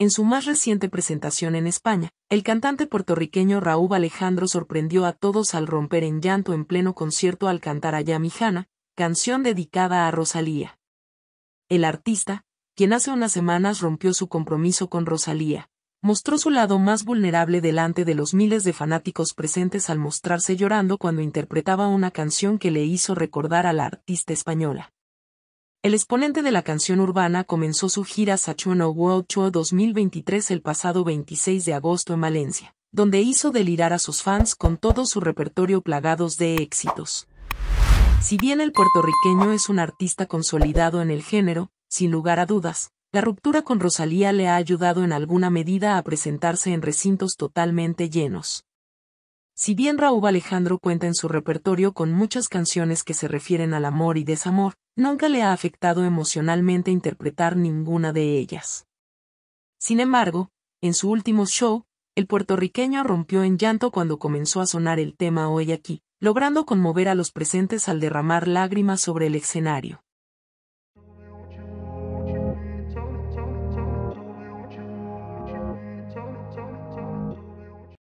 En su más reciente presentación en España, el cantante puertorriqueño Raúl Alejandro sorprendió a todos al romper en llanto en pleno concierto al cantar Allá Mijana, canción dedicada a Rosalía. El artista, quien hace unas semanas rompió su compromiso con Rosalía, mostró su lado más vulnerable delante de los miles de fanáticos presentes al mostrarse llorando cuando interpretaba una canción que le hizo recordar a la artista española. El exponente de la canción urbana comenzó su gira Sachuno World Show 2023 el pasado 26 de agosto en Valencia, donde hizo delirar a sus fans con todo su repertorio plagados de éxitos. Si bien el puertorriqueño es un artista consolidado en el género, sin lugar a dudas, la ruptura con Rosalía le ha ayudado en alguna medida a presentarse en recintos totalmente llenos. Si bien Raúl Alejandro cuenta en su repertorio con muchas canciones que se refieren al amor y desamor, nunca le ha afectado emocionalmente interpretar ninguna de ellas. Sin embargo, en su último show, el puertorriqueño rompió en llanto cuando comenzó a sonar el tema Hoy aquí, logrando conmover a los presentes al derramar lágrimas sobre el escenario.